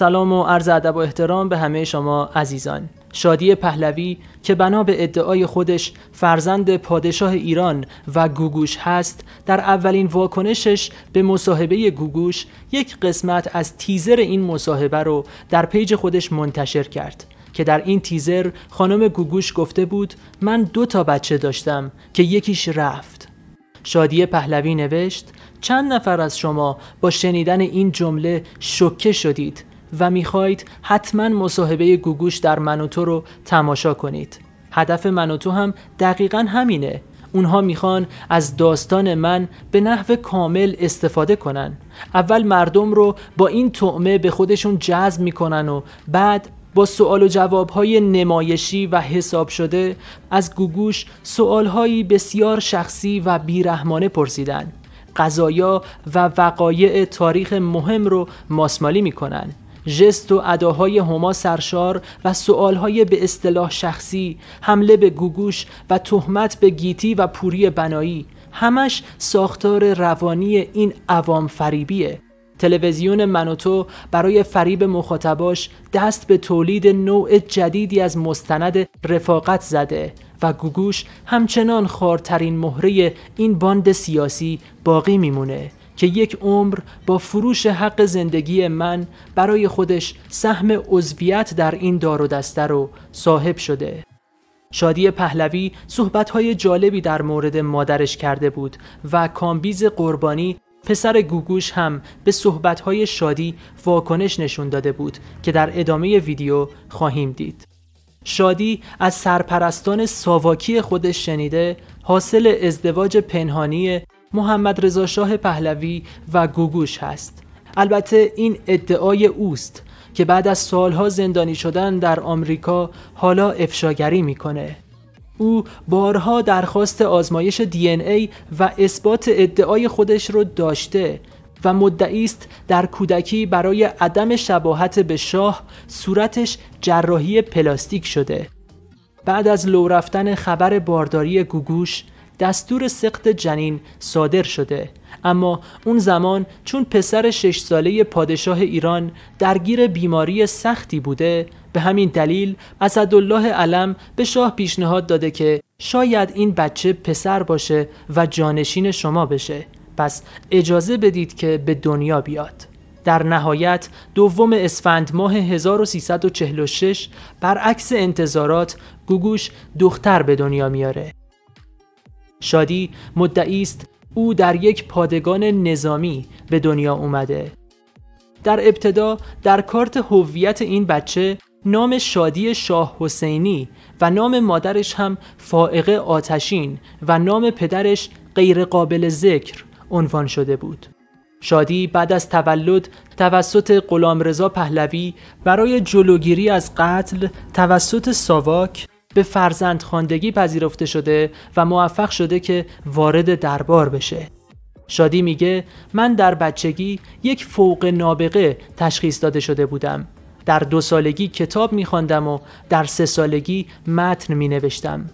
سلام و عرض ادب و احترام به همه شما عزیزان شادی پهلوی که بنا به ادعای خودش فرزند پادشاه ایران و گوگوش هست در اولین واکنشش به مصاحبه گوگوش یک قسمت از تیزر این مصاحبه رو در پیج خودش منتشر کرد که در این تیزر خانم گوگوش گفته بود من دو تا بچه داشتم که یکیش رفت شادی پهلوی نوشت چند نفر از شما با شنیدن این جمله شوکه شدید و میخواید حتما مصاحبه گوگوش در منوتو رو تماشا کنید هدف منوتو هم دقیقا همینه اونها میخوان از داستان من به نحو کامل استفاده کنن اول مردم رو با این طعمه به خودشون جذب میکنن و بعد با سوال و جوابهای نمایشی و حساب شده از گوگوش سوالهایی بسیار شخصی و بیرحمانه پرسیدن قضایا و وقایع تاریخ مهم رو ماسمالی میکنن جست و اداهای هما سرشار و سؤالهای به اصطلاح شخصی حمله به گوگوش و تهمت به گیتی و پوری بنایی همش ساختار روانی این عوام فریبیه تلویزیون منوتو برای فریب مخاطباش دست به تولید نوع جدیدی از مستند رفاقت زده و گوگوش همچنان خارترین مهره این باند سیاسی باقی میمونه که یک عمر با فروش حق زندگی من برای خودش سهم عضویت در این دار و دسته رو صاحب شده. شادی پهلوی صحبتهای جالبی در مورد مادرش کرده بود و کامبیز قربانی پسر گوگوش هم به صحبتهای شادی واکنش نشون داده بود که در ادامه ویدیو خواهیم دید. شادی از سرپرستان ساواکی خودش شنیده حاصل ازدواج پنهانی محمد رضا شاه پهلوی و گوگوش هست البته این ادعای اوست که بعد از سالها زندانی شدن در آمریکا حالا افشاگری میکنه او بارها درخواست آزمایش دی ای و اثبات ادعای خودش رو داشته و مدعی است در کودکی برای عدم شباهت به شاه صورتش جراحی پلاستیک شده بعد از لو رفتن خبر بارداری گوگوش دستور سقط جنین صادر شده اما اون زمان چون پسر شش ساله پادشاه ایران درگیر بیماری سختی بوده به همین دلیل اسدالله علم به شاه پیشنهاد داده که شاید این بچه پسر باشه و جانشین شما بشه پس اجازه بدید که به دنیا بیاد در نهایت دوم اسفند ماه 1346 برعکس انتظارات گوگوش دختر به دنیا میاره شادی مدعی است او در یک پادگان نظامی به دنیا اومده. در ابتدا در کارت هویت این بچه نام شادی شاه حسینی و نام مادرش هم فائقه آتشین و نام پدرش غیرقابل ذکر عنوان شده بود. شادی بعد از تولد توسط غلامرضا پهلوی برای جلوگیری از قتل توسط ساواک به فرزند خاندگی پذیرفته شده و موفق شده که وارد دربار بشه. شادی میگه من در بچگی یک فوق نابغه تشخیص داده شده بودم. در دو سالگی کتاب میخواندم و در سه سالگی متن مینوشتم.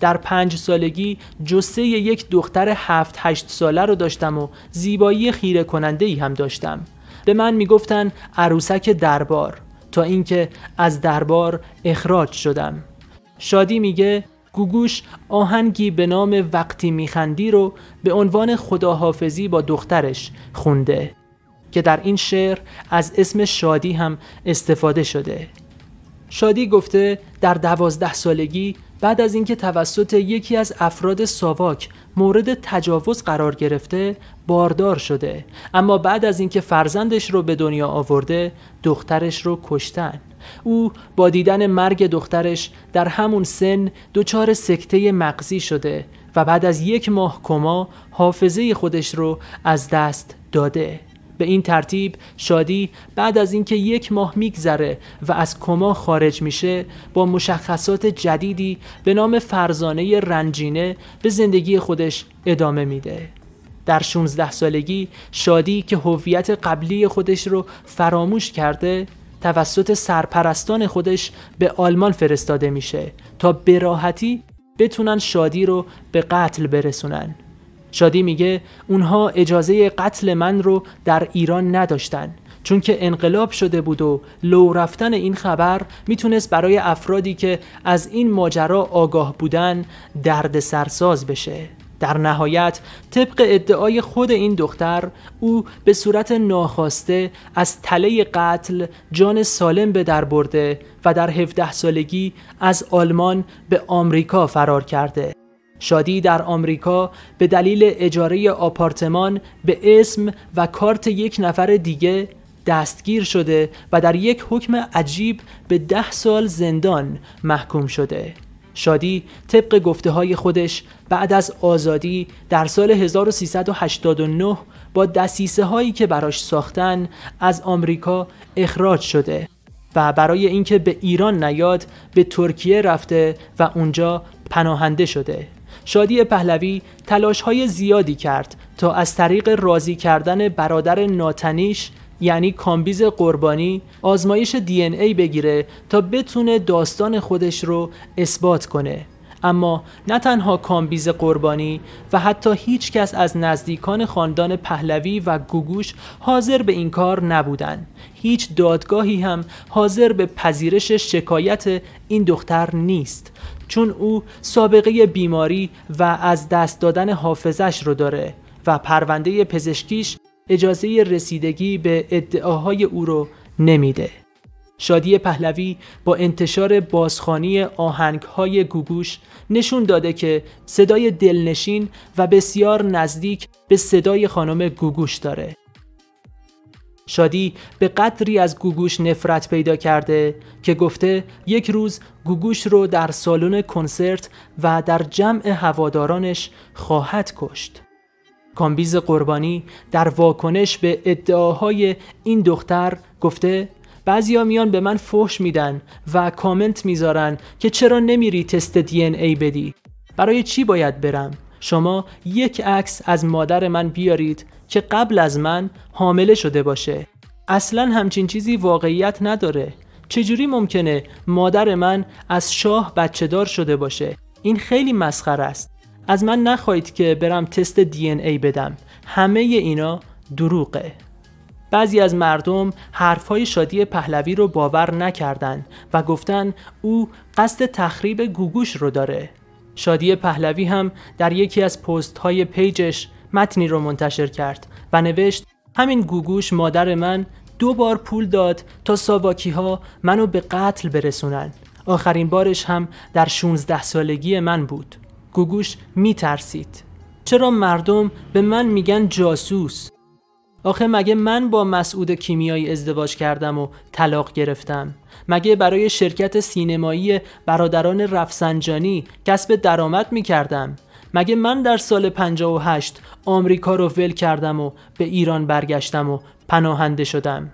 در پنج سالگی جسه یک دختر هفت هشت ساله رو داشتم و زیبایی خیره کننده ای هم داشتم. به من میگفتن عروسک دربار تا اینکه از دربار اخراج شدم. شادی میگه گوگوش آهنگی به نام وقتی میخندی رو به عنوان خداحافظی با دخترش خونده که در این شعر از اسم شادی هم استفاده شده شادی گفته در دوازده سالگی بعد از اینکه توسط یکی از افراد ساواک مورد تجاوز قرار گرفته باردار شده اما بعد از اینکه فرزندش رو به دنیا آورده دخترش رو کشتن او با دیدن مرگ دخترش در همون سن دچار سکته مغزی شده و بعد از یک ماه کما حافظه خودش رو از دست داده به این ترتیب شادی بعد از اینکه یک ماه میگذره و از کما خارج میشه با مشخصات جدیدی به نام فرزانه رنجینه به زندگی خودش ادامه میده در 16 سالگی شادی که هویت قبلی خودش رو فراموش کرده توسط سرپرستان خودش به آلمان فرستاده میشه تا به راحتی بتونن شادی رو به قتل برسونن شادی میگه اونها اجازه قتل من رو در ایران نداشتن چون که انقلاب شده بود و لو رفتن این خبر میتونست برای افرادی که از این ماجرا آگاه بودن درد سرساز بشه در نهایت طبق ادعای خود این دختر او به صورت ناخواسته از تله قتل جان سالم به در برده و در 17 سالگی از آلمان به آمریکا فرار کرده شادی در آمریکا به دلیل اجاره آپارتمان به اسم و کارت یک نفر دیگه دستگیر شده و در یک حکم عجیب به ده سال زندان محکوم شده شادی طبق گفته های خودش بعد از آزادی در سال 1389 با دسیسه هایی که براش ساختن از آمریکا اخراج شده و برای اینکه به ایران نیاد به ترکیه رفته و اونجا پناهنده شده شادی پهلوی تلاش های زیادی کرد تا از طریق راضی کردن برادر ناتنیش یعنی کامبیز قربانی آزمایش دی ای بگیره تا بتونه داستان خودش رو اثبات کنه اما نه تنها کامبیز قربانی و حتی هیچ کس از نزدیکان خاندان پهلوی و گوگوش حاضر به این کار نبودن. هیچ دادگاهی هم حاضر به پذیرش شکایت این دختر نیست چون او سابقه بیماری و از دست دادن حافظش رو داره و پرونده پزشکیش اجازه رسیدگی به ادعاهای او رو نمیده. شادی پهلوی با انتشار بازخانی آهنگ های گوگوش نشون داده که صدای دلنشین و بسیار نزدیک به صدای خانم گوگوش داره. شادی به قدری از گوگوش نفرت پیدا کرده که گفته یک روز گوگوش رو در سالن کنسرت و در جمع هوادارانش خواهد کشت. کامبیز قربانی در واکنش به ادعاهای این دختر گفته ها میان به من فحش میدن و کامنت میذارن که چرا نمیری تست دی ان ای بدی برای چی باید برم شما یک عکس از مادر من بیارید که قبل از من حامله شده باشه اصلا همچین چیزی واقعیت نداره چجوری ممکنه مادر من از شاه بچه دار شده باشه این خیلی مسخره است از من نخواهید که برم تست دی ای بدم همه اینا دروغه بعضی از مردم حرفهای شادی پهلوی رو باور نکردن و گفتن او قصد تخریب گوگوش رو داره شادی پهلوی هم در یکی از پست های پیجش متنی رو منتشر کرد و نوشت همین گوگوش مادر من دو بار پول داد تا ساواکی ها منو به قتل برسونن آخرین بارش هم در 16 سالگی من بود گوگوش میترسید چرا مردم به من میگن جاسوس آخه مگه من با مسعود کیمیایی ازدواج کردم و طلاق گرفتم مگه برای شرکت سینمایی برادران رفسنجانی کسب درآمد میکردم مگه من در سال 58 آمریکا رو ول کردم و به ایران برگشتم و پناهنده شدم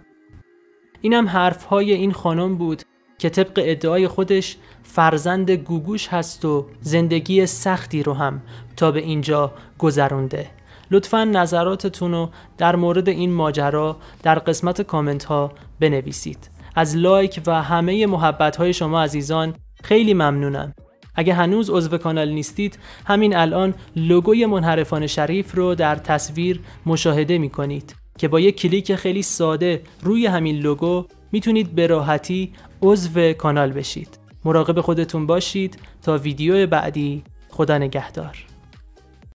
اینم حرف های این خانم بود که طبق ادعای خودش فرزند گوگوش هست و زندگی سختی رو هم تا به اینجا گذرونده لطفا نظراتتون رو در مورد این ماجرا در قسمت کامنت ها بنویسید از لایک و همه محبت های شما عزیزان خیلی ممنونم اگه هنوز عضو کانال نیستید همین الان لوگوی منحرفان شریف رو در تصویر مشاهده می کنید که با یک کلیک خیلی ساده روی همین لوگو میتونید به راحتی عضو کانال بشید. مراقب خودتون باشید تا ویدیو بعدی خدا نگهدار.